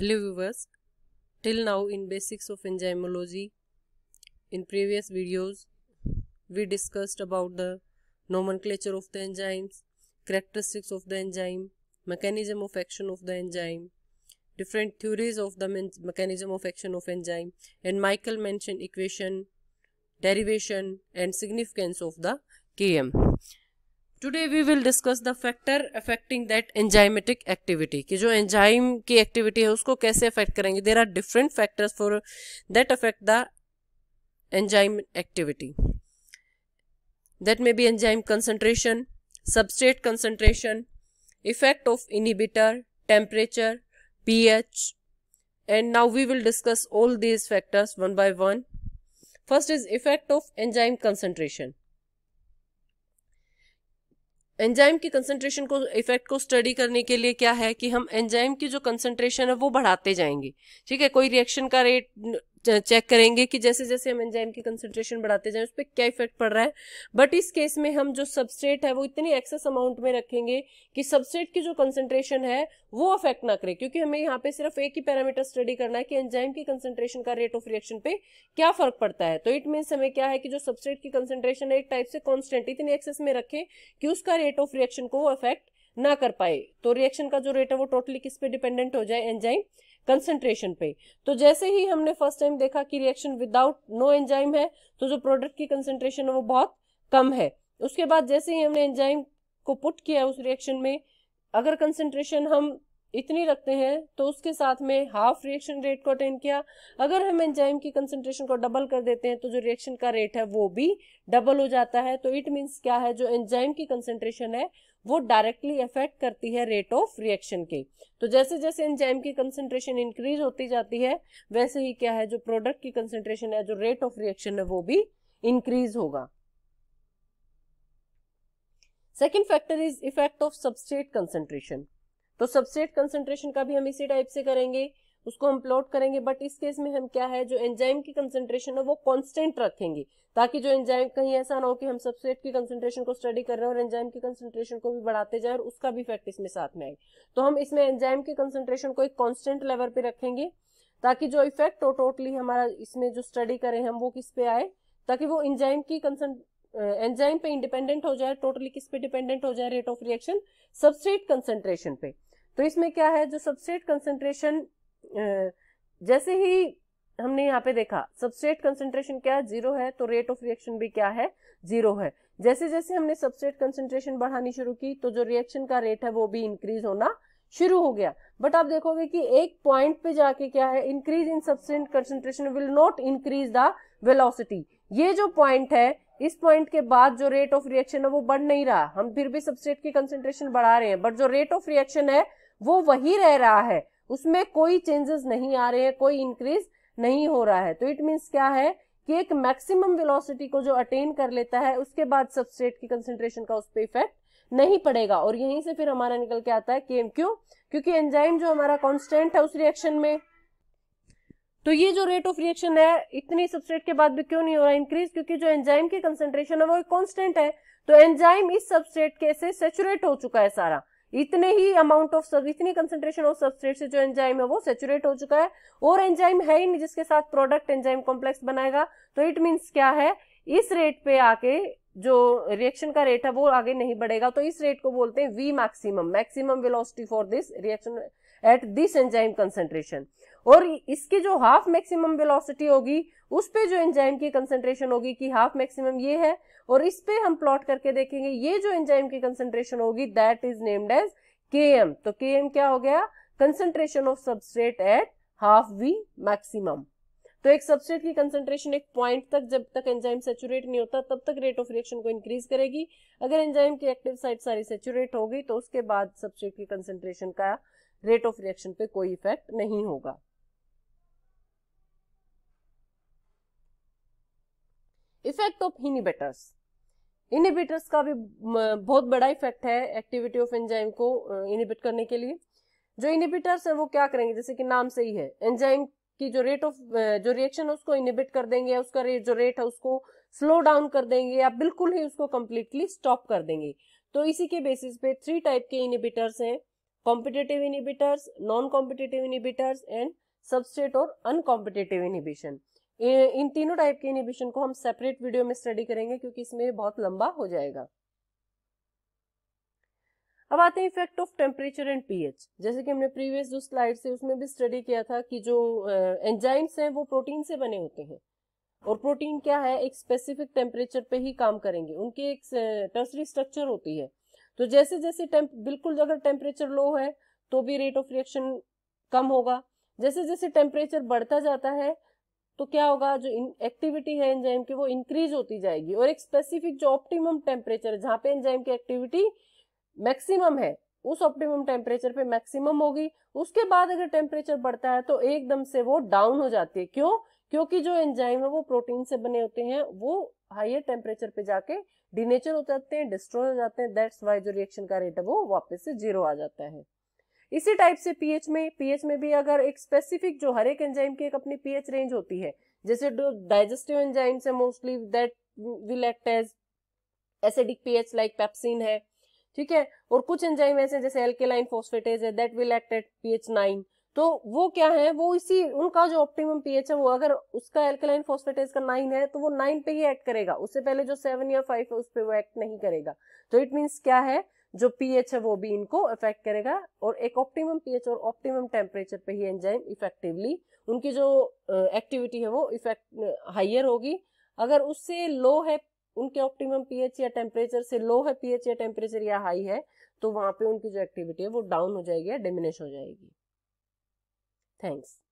Hello viewers, till now in basics of enzymology, in previous videos we discussed about the nomenclature of the enzymes, characteristics of the enzyme, mechanism of action of the enzyme, different theories of the mechanism of action of enzyme and Michael mentioned equation, derivation and significance of the KM. Today we will discuss the factor affecting that enzymatic activity कि जो enzyme की activity है उसको कैसे affect करेंगे there are different factors for that affect the enzyme activity that may be enzyme concentration substrate concentration effect of inhibitor temperature P H and now we will discuss all these factors one by one first is effect of enzyme concentration enzyme की concentration को effect को study करने के लिए क्या है कि हम एंजाइम की जो कंसंट्रेशन है वो बढ़ाते जाएंगे ठीक है कोई रिएक्शन का रेट चेक करेंगे कि जैसे जैसे हम एंजाइम की कंसनट्रेशन बढ़ाते जाएं उस पर क्या इफेक्ट पड़ रहा है बट इस केस में हम जो सबस्ट्रेट है वो इतनी एक्सेस अमाउंट में रखेंगे कि सबस्ट्रेट की जो कंसनट्रेशन है वो अफेक्ट ना करे क्योंकि हमें यहाँ पे सिर्फ एक ही पैरामीटर स्टडी करना है कि एंजाइम की कंसनट्रेशन का रेट ऑफ रिएक्शन पे क्या फर्क पड़ता है तो इट मीन्स हमें क्या है कि जो सबस्ट्रेट की कंसनट्रेशन है एक टाइप से कॉन्स्टेंट इतनी एक्सेस में रखें कि उसका रेट ऑफ रिएक्शन को अफेक्ट ना कर पाए तो रिएक्शन का जो रेट है वो टोटली किस पे डिपेंडेंट हो जाए एंजाइम कंसेंट्रेशन पे तो जैसे ही हमने फर्स्ट टाइम देखा कि रिएक्शन विदाउट नो एंजाइम है तो जो प्रोडक्ट की कंसेंट्रेशन है वो बहुत कम है उसके बाद जैसे ही हमने एंजाइम को पुट किया उस रिएक्शन में अगर कंसेंट्रेशन हम इतनी रखते हैं तो उसके साथ में हाफ रिएक्शन रेट को अटेंड किया अगर हम एंजाइम की कंसंट्रेशन को डबल कर देते हैं तो जो रिएक्शन का रेट है वो भी डबल हो जाता है तो इट मींस क्या है जो एंजाइम की कंसंट्रेशन है वो डायरेक्टली इफेक्ट करती है रेट ऑफ रिएक्शन के तो जैसे जैसे एंजाइम की कंसंट्रेशन इंक्रीज होती जाती है वैसे ही क्या है जो प्रोडक्ट की कंसेंट्रेशन है जो रेट ऑफ रिएक्शन है वो भी इंक्रीज होगा second factor is effect of substrate concentration तो सबस्ट्रेट कंसेंट्रेशन का भी हम इसी टाइप से करेंगे उसको हम प्लॉट करेंगे बट इस केस में हम क्या है जो एंजाइम की कंसेंट्रेशन है वो कांस्टेंट रखेंगे ताकि जो एंजाइम कहीं ऐसा ना हो कि हम सबस्ट्रेट की कंसेंट्रेशन को स्टडी कर रहे हैं और एंजाइम की कंसेंट्रेशन को भी बढ़ाते जाए और उसका भी इफेक्ट इसमें साथ में आए तो हम इसमें एंजाइम की कंसेंट्रेशन को एक कॉन्स्टेंट लेवल पे रखेंगे ताकि जो इफेक्ट हो टोटली हमारा इसमें जो स्टडी करें हम वो किस पे आए ताकि वो एंजाइम की एंजाइम पे इंडिपेंडेंट हो जाए टोटली किस पे डिपेंडेंट हो जाए rate of reaction substrate concentration पे तो इसमें क्या है जो सबस्ट्रेट कंसेंट्रेशन जैसे ही हमने यहाँ पे देखा सबस्ट्रेट कंसेंट्रेशन क्या है जीरो है तो रेट ऑफ रिएक्शन भी क्या है जीरो है जैसे जैसे हमने सबस्ट्रेट कंसेंट्रेशन बढ़ानी शुरू की तो जो रिएक्शन का रेट है वो भी इंक्रीज होना शुरू हो गया बट आप देखोगे कि एक पॉइंट पे जाके क्या है increase in substrate concentration will not increase the velocity ये जो पॉइंट है इस पॉइंट के बाद जो रेट ऑफ रिएक्शन है वो बढ़ नहीं रहा हम फिर भी सबस्ट्रेट की कंसेंट्रेशन बढ़ा रहे हैं बट जो रेट ऑफ रिएक्शन है वो वही रह रहा है उसमें कोई चेंजेस नहीं आ रहे हैं कोई इंक्रीज नहीं हो रहा है तो इट मीन्स क्या है कि एक मैक्सिमम वेलोसिटी को जो अटेन कर लेता है उसके बाद सबस्टेट की कंसेंट्रेशन का उस पर इफेक्ट नहीं पड़ेगा और यहीं से फिर हमारा निकल के आता है केम क्यों क्योंकि एंजाइम जो हमारा कॉन्स्टेंट है उस रिएक्शन में तो ये जो रेट ऑफ रिएक्शन है इतनी सबस्ट्रेट के बाद भी क्यों नहीं हो रहा इंक्रीज क्योंकि जो एंजाइम की कंसेंट्रेशन है वो कांस्टेंट है तो एंजाइम इस सबस्ट्रेट के से सेचुरेट हो चुका है सारा इतने ही अमाउंट ऑफ सब इतनी कंसेंट्रेशन ऑफ सबस्ट्रेट से जो एंजाइम है वो सेचुरेट हो चुका है और एंजाइम है ही नहीं जिसके साथ प्रोडक्ट एंजाइम कॉम्प्लेक्स बनाएगा तो इट मीन्स क्या है इस रेट पे आके जो रिएक्शन का रेट है वो आगे नहीं बढ़ेगा तो इस रेट को बोलते हैं V maximum maximum velocity for this reaction at this enzyme concentration और इसकी जो हाफ मैक्सिमम वेलोसिटी होगी उस पे जो एंजाइम की कंसेंट्रेशन होगी कि हाफ मैक्सिमम ये है और इस पे हम प्लॉट करके देखेंगे ये जो एंजाइम की कंसेंट्रेशन होगी दैट इज नेम्ड एज के तो के क्या हो गया concentration of substrate at half V maximum तो एक सबस्ट्रेट की कंसेंट्रेशन एक पॉइंट तक जब तक एंजाइम सेचुरेट नहीं होता तब तक रेट ऑफ रिएक्शन को इंक्रीज करेगी अगर एंजाइम की एक्टिव साइट सारी सेचुरेट होगी तो उसके बाद सबस्ट्रेट की कंसेंट्रेशन का रेट ऑफ रिएक्शन पे कोई इफेक्ट नहीं होगा इफेक्ट ऑफ इनिबेटर्स इनिबेटर्स का भी बहुत बड़ा इफेक्ट है एक्टिविटी ऑफ एंजाइम को इनिबिट करने के लिए जो इनिबिटर्स है वो क्या करेंगे जैसे कि नाम से ही है एंजाइम की जो रेट ऑफ जो रिएक्शन है उसको इनिबिट कर देंगे उसका रेट जो रेट है उसको स्लो डाउन कर देंगे या बिल्कुल ही उसको कम्प्लीटली स्टॉप कर देंगे तो इसी के बेसिस पे थ्री टाइप के इनिबिटर्स हैं competitive inhibitors non competitive inhibitors and substrate और अनकॉम्पिटेटिव इनिबिशन इन तीनों टाइप के इनहिबिशन को हम सेपरेट वीडियो में स्टडी करेंगे क्योंकि इसमें बहुत लंबा हो जाएगा अब आते हैं effect of temperature and pH जैसे कि हमने प्रीवियस जो स्लाइड से उसमें भी स्टडी किया था कि जो एंजाइम्स हैं वो प्रोटीन से बने होते हैं और प्रोटीन क्या है एक स्पेसिफिक टेम्परेचर पे ही काम करेंगे उनकी एक टर्सरी स्ट्रक्चर होती है तो जैसे जैसे बिल्कुल अगर टेम्परेचर लो है तो भी रेट ऑफ रिएक्शन कम होगा जैसे जैसे टेम्परेचर बढ़ता जाता है तो क्या होगा जो एक्टिविटी है एंजाइम की वो इंक्रीज होती जाएगी और एक स्पेसिफिक जो ऑप्टिमम टेम्परेचर है जहां पे एंजाइम की एक्टिविटी मैक्सिमम है उस ऑप्टिमम टेम्परेचर पे मैक्सिमम होगी उसके बाद अगर टेम्परेचर बढ़ता है तो एकदम से वो डाउन हो जाती है क्यों क्योंकि जो एंजाइम है वो प्रोटीन से बने होते हैं वो हाइयर टेम्परेचर पे जाके डिनेचर हो जाते हैं डिस्ट्रॉय हो जाते हैं दैट्स वाई जो रिएक्शन का रेट है वो वापस से जीरो आ जाता है इसी टाइप से पीएच में पीएच में भी अगर एक स्पेसिफिक जो हर एक एंजाइम की एक अपनी पीएच रेंज होती है जैसे डाइजेस्टिव एंजाइम्स है mostly that will act as acidic pH like pepsin है ठीक है और कुछ एंजाइम ऐसे जैसे एल्केलाइन फोस्फेटेज है that will act at pH nine तो वो क्या है वो इसी उनका जो ऑप्टिमम पीएच है वो अगर उसका एल्केलाइन फॉस्फेटेज का नाइन है तो वो नाइन पे ही एक्ट करेगा उससे पहले जो सेवन या फाइव है उस पर वो एक्ट नहीं करेगा तो इट मीन्स क्या है जो पीएच है वो भी इनको इफेक्ट करेगा और एक ऑप्टिमम पीएच और ऑप्टिमम टेम्परेचर पे ही एंजाइम इफेक्टिवली उनकी जो एक्टिविटी है वो इफेक्ट हाइयर होगी अगर उससे लो है उनके ऑप्टिमम पीएच या टेम्परेचर से लो है पीएच या टेम्परेचर या हाई है तो वहां पे उनकी जो एक्टिविटी है वो डाउन हो जाएगी या डिमिनिश हो जाएगी थैंक्स